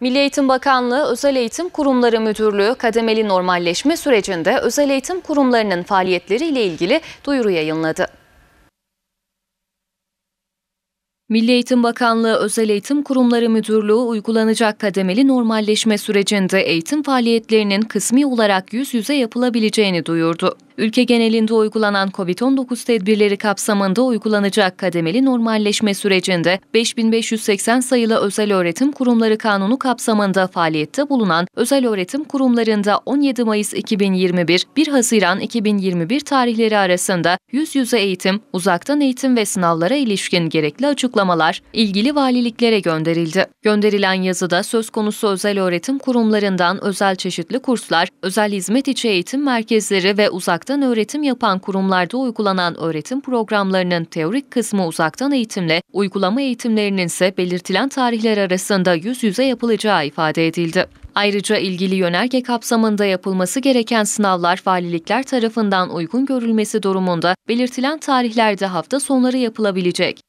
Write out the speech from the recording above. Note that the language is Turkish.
Milli Eğitim Bakanlığı Özel Eğitim Kurumları Müdürlüğü kademeli normalleşme sürecinde özel eğitim kurumlarının faaliyetleriyle ilgili duyuru yayınladı. Milli Eğitim Bakanlığı Özel Eğitim Kurumları Müdürlüğü uygulanacak kademeli normalleşme sürecinde eğitim faaliyetlerinin kısmi olarak yüz yüze yapılabileceğini duyurdu ülke genelinde uygulanan COVID-19 tedbirleri kapsamında uygulanacak kademeli normalleşme sürecinde 5580 sayılı özel öğretim kurumları kanunu kapsamında faaliyette bulunan özel öğretim kurumlarında 17 Mayıs 2021, 1 Haziran 2021 tarihleri arasında yüz yüze eğitim, uzaktan eğitim ve sınavlara ilişkin gerekli açıklamalar ilgili valiliklere gönderildi. Gönderilen yazıda söz konusu özel öğretim kurumlarından özel çeşitli kurslar, özel hizmet içi eğitim merkezleri ve uzaktan uzaktan öğretim yapan kurumlarda uygulanan öğretim programlarının teorik kısmı uzaktan eğitimle, uygulama eğitimlerinin ise belirtilen tarihler arasında yüz yüze yapılacağı ifade edildi. Ayrıca ilgili yönerge kapsamında yapılması gereken sınavlar valilikler tarafından uygun görülmesi durumunda belirtilen tarihlerde hafta sonları yapılabilecek.